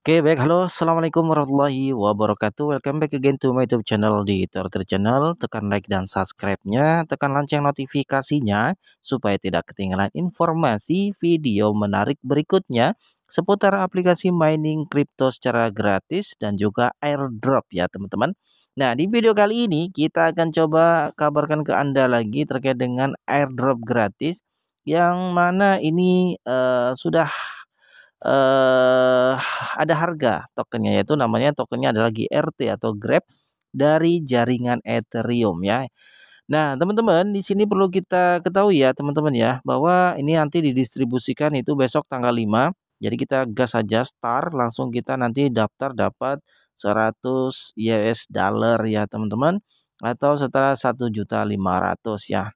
Oke okay, baik halo assalamualaikum warahmatullahi wabarakatuh welcome back again to my youtube channel di Twitter channel tekan like dan subscribe-nya tekan lonceng notifikasinya supaya tidak ketinggalan informasi video menarik berikutnya seputar aplikasi mining crypto secara gratis dan juga airdrop ya teman-teman Nah di video kali ini kita akan coba kabarkan ke anda lagi terkait dengan airdrop gratis yang mana ini uh, sudah eh ada harga tokennya yaitu namanya tokennya adalah GRT atau Grab dari jaringan Ethereum ya. Nah, teman-teman, di sini perlu kita ketahui ya, teman-teman ya, bahwa ini nanti didistribusikan itu besok tanggal 5. Jadi kita gas saja start langsung kita nanti daftar dapat 100 US dollar ya, teman-teman atau setara 1.500 ya.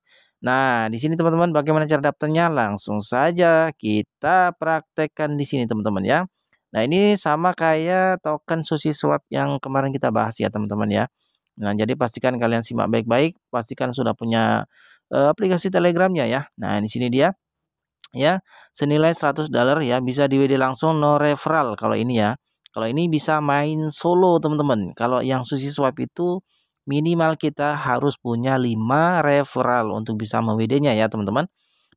Nah, di sini teman-teman bagaimana cara daftarnya? Langsung saja kita praktekkan di sini teman-teman ya. Nah, ini sama kayak token sushi swap yang kemarin kita bahas ya teman-teman ya. Nah, jadi pastikan kalian simak baik-baik, pastikan sudah punya uh, aplikasi Telegramnya ya. Nah, di sini dia ya, senilai 100 dolar ya, bisa di WD langsung no referral kalau ini ya. Kalau ini bisa main solo teman-teman. Kalau yang sushi swap itu minimal kita harus punya 5 referral untuk bisa mewidenya ya teman-teman.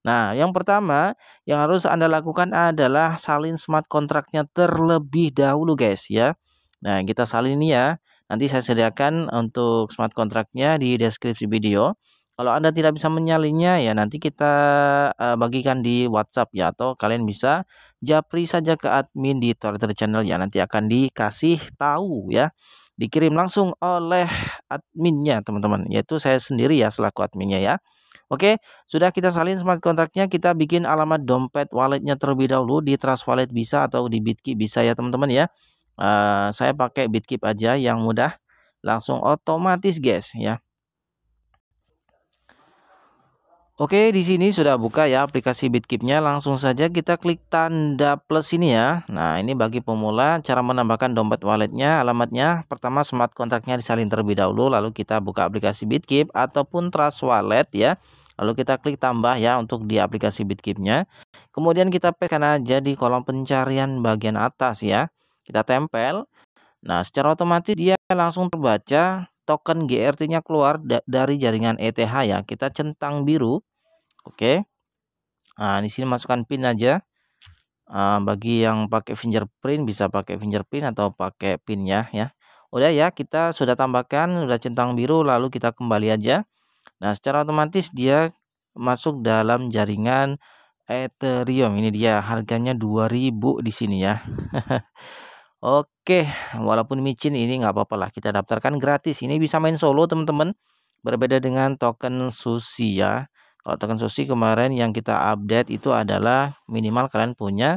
Nah, yang pertama yang harus Anda lakukan adalah salin smart kontraknya terlebih dahulu guys ya. Nah, kita salin ini ya. Nanti saya sediakan untuk smart kontraknya di deskripsi video. Kalau Anda tidak bisa menyalinnya ya nanti kita eh, bagikan di WhatsApp ya atau kalian bisa japri saja ke admin di Twitter channel ya nanti akan dikasih tahu ya. Dikirim langsung oleh adminnya teman-teman yaitu saya sendiri ya selaku adminnya ya Oke, sudah kita salin smart contractnya, kita bikin alamat dompet walletnya terlebih dahulu di Trust Wallet bisa atau di Bitkey bisa ya teman-teman ya. Uh, saya pakai bitkip aja yang mudah, langsung otomatis guys ya. Oke, di sini sudah buka ya aplikasi Bitkeep-nya. Langsung saja kita klik tanda plus ini ya. Nah, ini bagi pemula cara menambahkan dompet walletnya, alamatnya. Pertama, smart kontaknya disalin terlebih dahulu. Lalu kita buka aplikasi Bitkeep ataupun Trust Wallet ya. Lalu kita klik tambah ya untuk di aplikasi Bitkeep-nya. Kemudian kita paste aja di kolom pencarian bagian atas ya. Kita tempel. Nah, secara otomatis dia langsung terbaca token GRT-nya keluar dari jaringan ETH ya. Kita centang biru. Oke. Nah, di sini masukkan PIN aja. Uh, bagi yang pakai fingerprint bisa pakai fingerprint atau pakai pin ya ya udah ya kita sudah tambahkan sudah centang biru lalu kita kembali aja nah secara otomatis dia masuk dalam jaringan Ethereum ini dia harganya 2000 di sini ya Oke walaupun micin ini nggak apa-apa lah kita daftarkan gratis ini bisa main solo teman-teman berbeda dengan token Susi ya kalau token sushi kemarin yang kita update itu adalah minimal kalian punya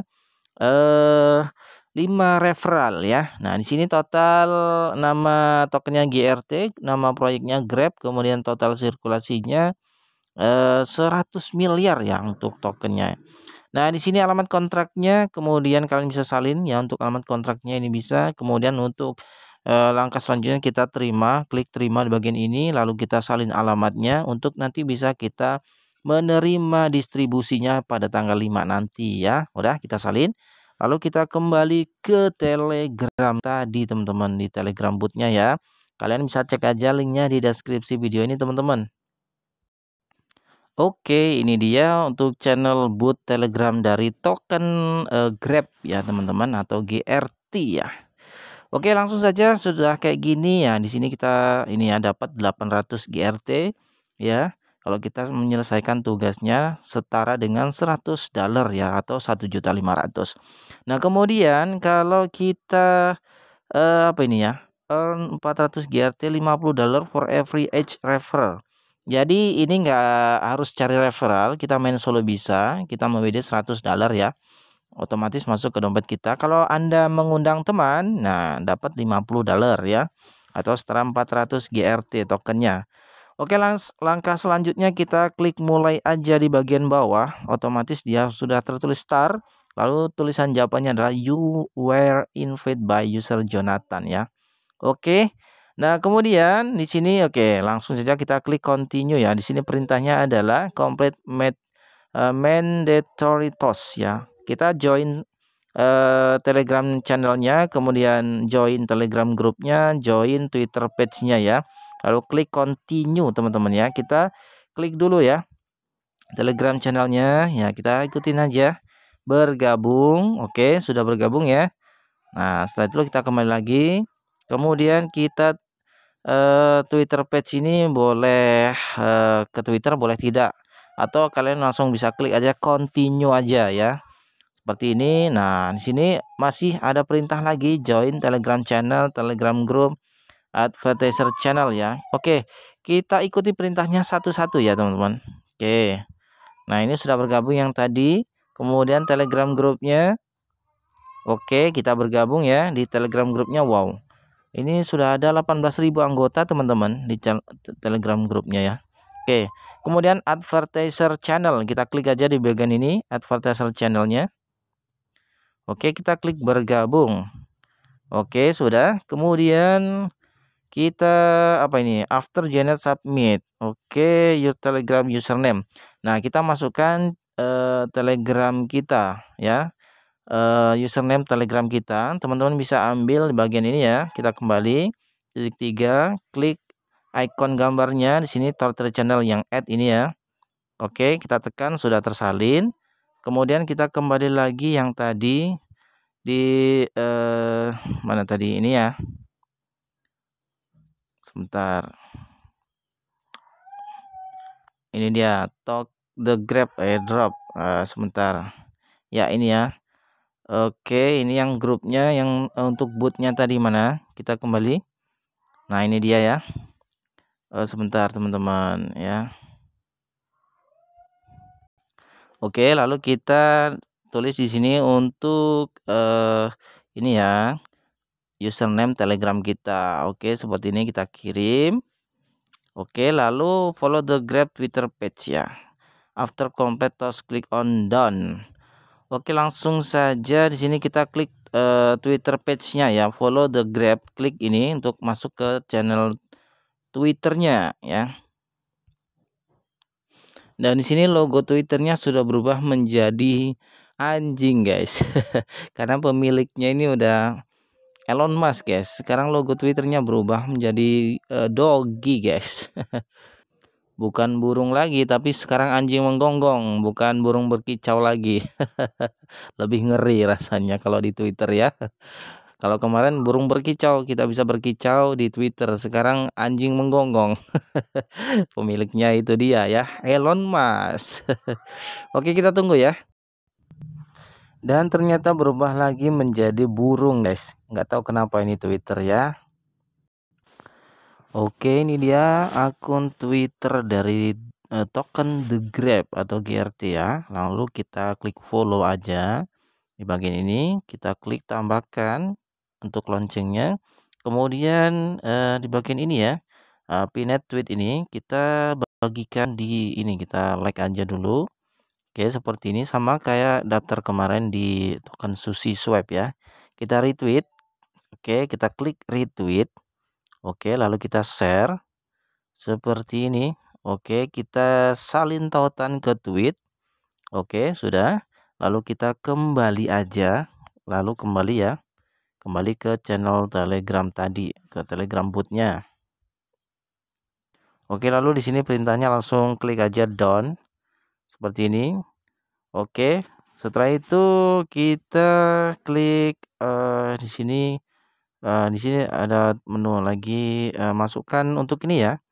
eh 5 referral ya. Nah, di sini total nama tokennya GRT, nama proyeknya Grab, kemudian total sirkulasinya eh 100 miliar ya untuk tokennya. Nah, di sini alamat kontraknya, kemudian kalian bisa salin ya untuk alamat kontraknya ini bisa. Kemudian untuk eh, langkah selanjutnya kita terima, klik terima di bagian ini lalu kita salin alamatnya untuk nanti bisa kita menerima distribusinya pada tanggal 5 nanti ya. Udah kita salin. Lalu kita kembali ke Telegram tadi teman-teman di Telegram bootnya ya. Kalian bisa cek aja linknya di deskripsi video ini teman-teman. Oke ini dia untuk channel boot Telegram dari token uh, Grab ya teman-teman atau GRT ya. Oke langsung saja sudah kayak gini ya. Di sini kita ini ya dapat 800 GRT ya kalau kita menyelesaikan tugasnya setara dengan 100 dollar ya atau 1.500. Nah, kemudian kalau kita eh, apa ini ya? earn 400 GRT 50 dollar for every age referral. Jadi ini nggak harus cari referral, kita main solo bisa, kita memilih 100 dollar ya. Otomatis masuk ke dompet kita. Kalau Anda mengundang teman, nah dapat 50 dollar ya atau setara 400 GRT tokennya. Oke lang langkah selanjutnya kita klik mulai aja di bagian bawah otomatis dia sudah tertulis start. lalu tulisan jawabannya adalah you were invited by user Jonathan ya oke nah kemudian di sini oke langsung saja kita klik continue ya di sini perintahnya adalah complete med, uh, mandatory task ya kita join uh, telegram channelnya kemudian join telegram grupnya join twitter page-nya ya Lalu klik continue teman-teman ya. Kita klik dulu ya. Telegram channelnya ya kita ikutin aja bergabung oke sudah bergabung ya nah setelah itu kita kembali lagi kemudian kita eh, Twitter page ini boleh eh, ke Twitter boleh tidak atau kalian langsung bisa klik aja continue aja ya seperti ini nah di sini masih ada perintah lagi join Telegram channel Telegram group advertiser channel ya. Oke, kita ikuti perintahnya satu-satu ya teman-teman. Oke, nah ini sudah bergabung yang tadi, kemudian telegram grupnya. Oke, kita bergabung ya di telegram grupnya. Wow, ini sudah ada 18.000 anggota teman-teman di telegram grupnya ya. Oke, kemudian advertiser channel kita klik aja di bagian ini advertiser channelnya. Oke, kita klik bergabung. Oke, sudah. Kemudian kita apa ini after Janet submit oke okay, your telegram username nah kita masukkan uh, telegram kita ya uh, username telegram kita teman-teman bisa ambil di bagian ini ya kita kembali titik tiga klik icon gambarnya di sini Twitter channel yang add ini ya oke okay, kita tekan sudah tersalin kemudian kita kembali lagi yang tadi di uh, mana tadi ini ya sebentar ini dia talk the grab airdrop uh, sebentar ya ini ya Oke ini yang grupnya yang uh, untuk bootnya tadi mana kita kembali nah ini dia ya uh, sebentar teman-teman ya Oke lalu kita tulis di sini untuk uh, ini ya username telegram kita oke seperti ini kita kirim oke lalu follow the grab twitter page ya after complete terus klik on done oke langsung saja di sini kita klik uh, twitter page-nya ya follow the grab klik ini untuk masuk ke channel twitternya ya dan di sini logo twitternya sudah berubah menjadi anjing guys karena pemiliknya ini udah Elon Musk guys. Sekarang logo Twitternya berubah menjadi uh, doggy guys. Bukan burung lagi tapi sekarang anjing menggonggong, bukan burung berkicau lagi. Lebih ngeri rasanya kalau di Twitter ya. Kalau kemarin burung berkicau, kita bisa berkicau di Twitter. Sekarang anjing menggonggong. Pemiliknya itu dia ya, Elon Musk. Oke, kita tunggu ya dan ternyata berubah lagi menjadi burung guys nggak tahu kenapa ini Twitter ya Oke ini dia akun Twitter dari uh, token The Grab atau GRT ya lalu kita klik follow aja di bagian ini kita klik tambahkan untuk loncengnya kemudian uh, di bagian ini ya uh, eh, pinet tweet ini kita bagikan di ini kita like aja dulu Oke, seperti ini sama kayak daftar kemarin di token Sushi Swap ya. Kita retweet. Oke, kita klik retweet. Oke, lalu kita share. Seperti ini. Oke, kita salin tautan ke tweet. Oke, sudah. Lalu kita kembali aja. Lalu kembali ya. Kembali ke channel Telegram tadi, ke Telegram bootnya. Oke, lalu di sini perintahnya langsung klik aja down seperti ini. Oke, setelah itu kita klik uh, di sini uh, di sini ada menu lagi uh, masukkan untuk ini ya.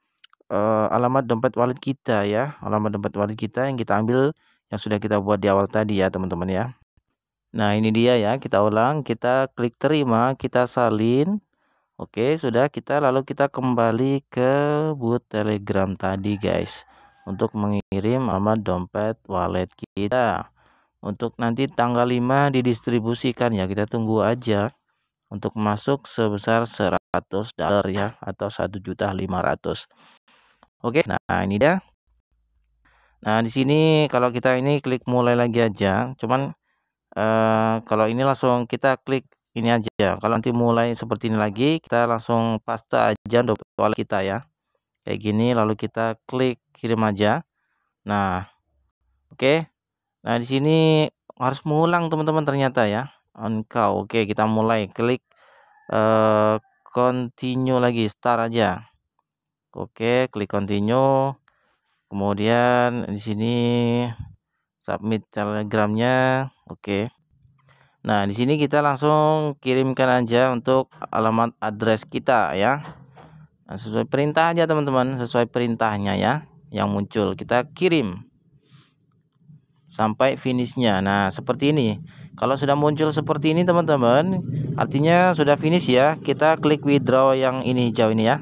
Uh, alamat dompet wallet kita ya, alamat dompet wallet kita yang kita ambil yang sudah kita buat di awal tadi ya, teman-teman ya. Nah, ini dia ya, kita ulang, kita klik terima, kita salin. Oke, sudah kita lalu kita kembali ke boot Telegram tadi, guys untuk mengirim alamat dompet wallet kita untuk nanti tanggal 5 didistribusikan ya kita tunggu aja untuk masuk sebesar 100 dollar ya atau juta 1.500 Oke nah ini dia Nah di sini kalau kita ini klik mulai lagi aja cuman eh, kalau ini langsung kita klik ini aja kalau nanti mulai seperti ini lagi kita langsung paste aja dompet wallet kita ya kayak gini lalu kita klik kirim aja nah oke okay. nah di sini harus mengulang teman-teman ternyata ya on call. oke okay, kita mulai klik uh, continue lagi start aja oke okay, klik continue kemudian di sini submit telegramnya oke okay. Nah, di sini kita langsung kirimkan aja untuk alamat address kita ya. Nah, sesuai perintah aja teman-teman, sesuai perintahnya ya yang muncul. Kita kirim sampai finishnya. Nah, seperti ini. Kalau sudah muncul seperti ini teman-teman, artinya sudah finish ya. Kita klik withdraw yang ini hijau ini ya.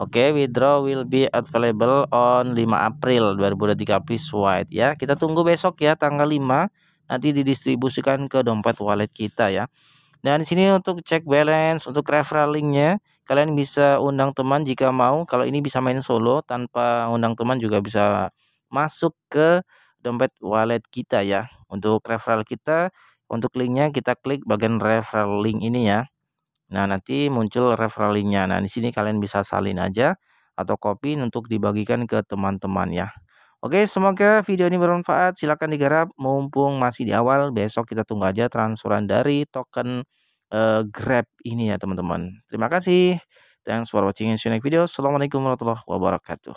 Oke, okay, withdraw will be available on 5 April 2023 please white ya. Kita tunggu besok ya tanggal 5 nanti didistribusikan ke dompet wallet kita ya. Dan sini untuk cek balance, untuk referral linknya Kalian bisa undang teman jika mau. Kalau ini bisa main solo tanpa undang teman juga bisa masuk ke dompet wallet kita ya. Untuk referral kita, untuk linknya kita klik bagian referral link ini ya. Nah, nanti muncul referral linknya. Nah, di sini kalian bisa salin aja atau copy untuk dibagikan ke teman-teman ya. Oke, semoga video ini bermanfaat. Silahkan digarap mumpung masih di awal. Besok kita tunggu aja transferan dari token uh, Grab ini ya teman-teman. Terima kasih. Thanks for watching you next video. Assalamualaikum warahmatullahi wabarakatuh.